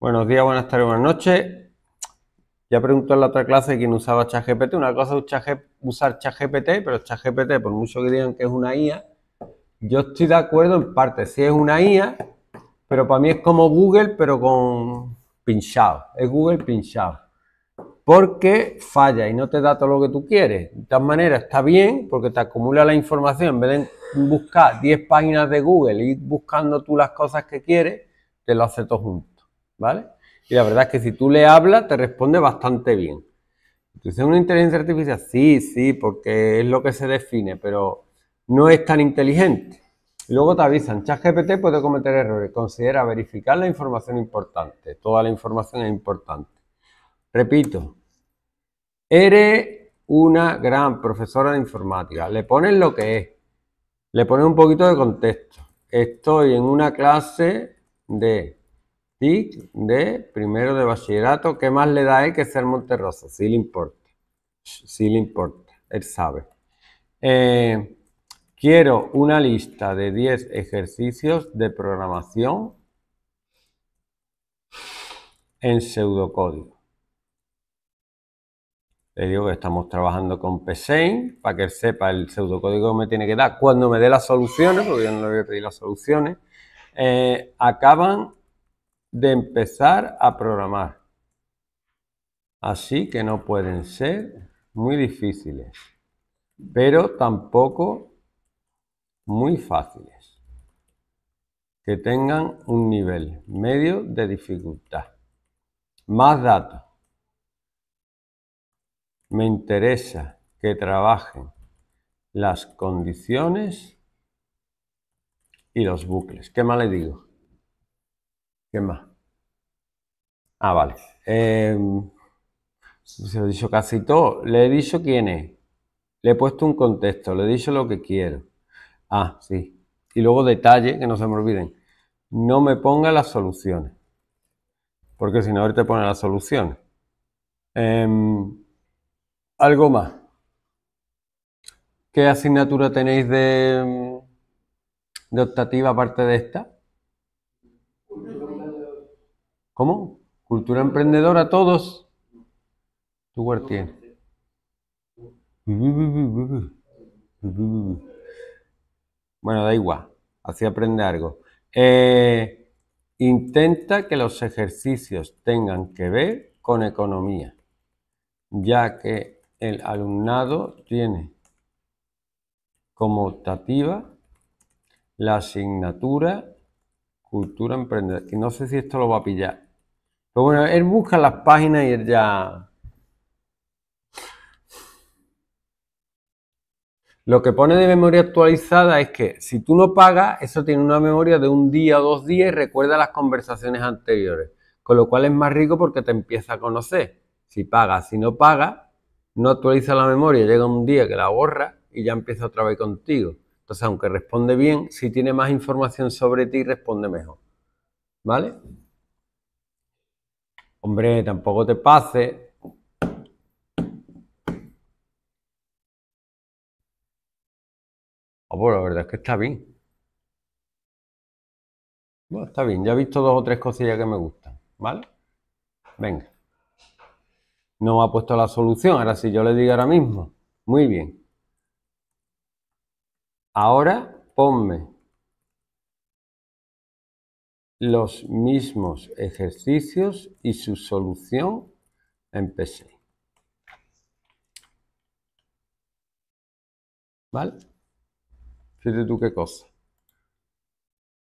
Buenos días, buenas tardes, buenas noches. Ya preguntó en la otra clase quién usaba ChatGPT. Una cosa es usar ChatGPT, pero ChatGPT, por mucho que digan que es una IA, yo estoy de acuerdo en parte. Si es una IA, pero para mí es como Google, pero con pinchado. Es Google pinchado. Porque falla y no te da todo lo que tú quieres. De todas maneras, está bien porque te acumula la información. En vez de buscar 10 páginas de Google y ir buscando tú las cosas que quieres, te lo hace todo junto. ¿vale? Y la verdad es que si tú le hablas, te responde bastante bien. ¿Es una inteligencia artificial? Sí, sí, porque es lo que se define, pero no es tan inteligente. Luego te avisan, ChatGPT puede cometer errores, considera verificar la información importante, toda la información es importante. Repito, eres una gran profesora de informática, le pones lo que es, le pones un poquito de contexto. Estoy en una clase de de primero de bachillerato. ¿Qué más le da a él que ser Monterroso? Sí le importa. Sí le importa. Él sabe. Eh, quiero una lista de 10 ejercicios de programación en pseudocódigo. Le digo que estamos trabajando con PSEIN para que él sepa el pseudocódigo que me tiene que dar cuando me dé las soluciones, porque yo no le voy a pedir las soluciones. Eh, acaban de empezar a programar. Así que no pueden ser muy difíciles, pero tampoco muy fáciles. Que tengan un nivel medio de dificultad. Más datos. Me interesa que trabajen las condiciones y los bucles. ¿Qué más le digo? ¿Qué más? Ah, vale. Eh, se lo he dicho casi todo. Le he dicho quién es. Le he puesto un contexto. Le he dicho lo que quiero. Ah, sí. Y luego detalle, que no se me olviden. No me ponga las soluciones. Porque si no, ahorita pone las soluciones. Em, algo más. ¿Qué asignatura tenéis de, de optativa aparte de esta? ¿Cómo? Cultura emprendedora, todos. ¿Tu Bueno, da igual, así aprende algo. Eh, intenta que los ejercicios tengan que ver con economía, ya que el alumnado tiene como optativa la asignatura cultura emprendedora. Y no sé si esto lo va a pillar. Pero bueno, él busca las páginas y él ya... Lo que pone de memoria actualizada es que si tú no pagas, eso tiene una memoria de un día o dos días y recuerda las conversaciones anteriores. Con lo cual es más rico porque te empieza a conocer. Si pagas, si no pagas, no actualiza la memoria, llega un día que la borra y ya empieza otra vez contigo. Entonces, aunque responde bien, si tiene más información sobre ti, responde mejor. ¿Vale? Hombre, tampoco te pase. Oh, ah, pues, la verdad es que está bien. Bueno, está bien, ya he visto dos o tres cosillas que me gustan, ¿vale? Venga. No ha puesto la solución, ahora sí, yo le digo ahora mismo. Muy bien. Ahora ponme los mismos ejercicios y su solución en PC. ¿Vale? Fíjate tú qué cosa.